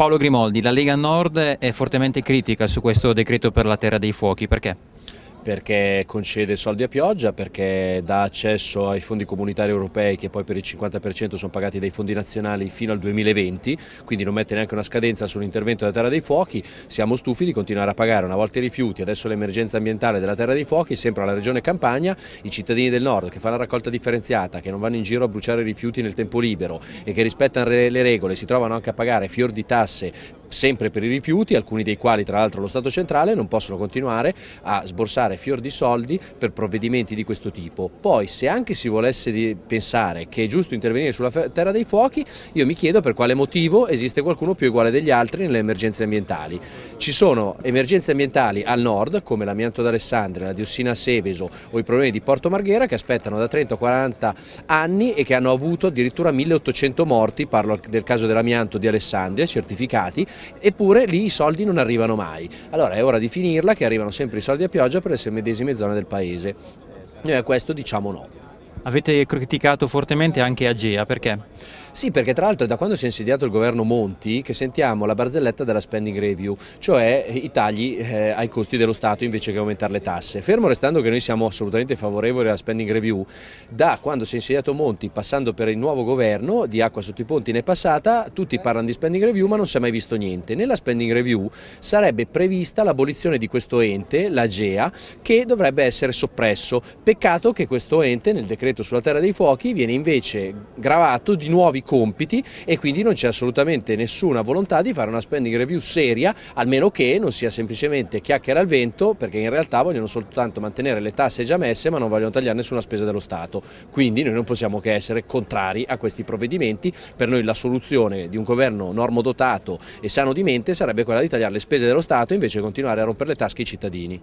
Paolo Grimoldi, la Lega Nord è fortemente critica su questo decreto per la Terra dei Fuochi, perché? perché concede soldi a pioggia, perché dà accesso ai fondi comunitari europei che poi per il 50% sono pagati dai fondi nazionali fino al 2020, quindi non mette neanche una scadenza sull'intervento della Terra dei Fuochi, siamo stufi di continuare a pagare una volta i rifiuti, adesso l'emergenza ambientale della Terra dei Fuochi, sempre alla Regione Campania, i cittadini del nord che fanno la raccolta differenziata, che non vanno in giro a bruciare i rifiuti nel tempo libero e che rispettano le regole, si trovano anche a pagare fior di tasse sempre per i rifiuti, alcuni dei quali tra l'altro lo Stato centrale non possono continuare a sborsare fior di soldi per provvedimenti di questo tipo. Poi se anche si volesse pensare che è giusto intervenire sulla terra dei fuochi, io mi chiedo per quale motivo esiste qualcuno più uguale degli altri nelle emergenze ambientali. Ci sono emergenze ambientali al nord, come l'amianto d'Alessandria, la diossina a Seveso o i problemi di Porto Marghera che aspettano da 30 o 40 anni e che hanno avuto addirittura 1800 morti, parlo del caso dell'amianto di Alessandria, certificati, eppure lì i soldi non arrivano mai. Allora è ora di finirla che arrivano sempre i soldi a pioggia per le medesime zone del paese. Noi a questo diciamo no. Avete criticato fortemente anche Agea, perché? Sì, perché tra l'altro è da quando si è insediato il governo Monti che sentiamo la barzelletta della spending review, cioè i tagli eh, ai costi dello Stato invece che aumentare le tasse. Fermo restando che noi siamo assolutamente favorevoli alla spending review, da quando si è insediato Monti, passando per il nuovo governo, di acqua sotto i ponti ne è passata, tutti parlano di spending review ma non si è mai visto niente. Nella spending review sarebbe prevista l'abolizione di questo ente, l'Agea, che dovrebbe essere soppresso. Peccato che questo ente nel decreto decreto sulla terra dei fuochi viene invece gravato di nuovi compiti e quindi non c'è assolutamente nessuna volontà di fare una spending review seria, almeno che non sia semplicemente chiacchiera al vento, perché in realtà vogliono soltanto mantenere le tasse già messe ma non vogliono tagliare nessuna spesa dello Stato. Quindi noi non possiamo che essere contrari a questi provvedimenti. Per noi la soluzione di un governo normodotato e sano di mente sarebbe quella di tagliare le spese dello Stato e invece continuare a rompere le tasche ai cittadini.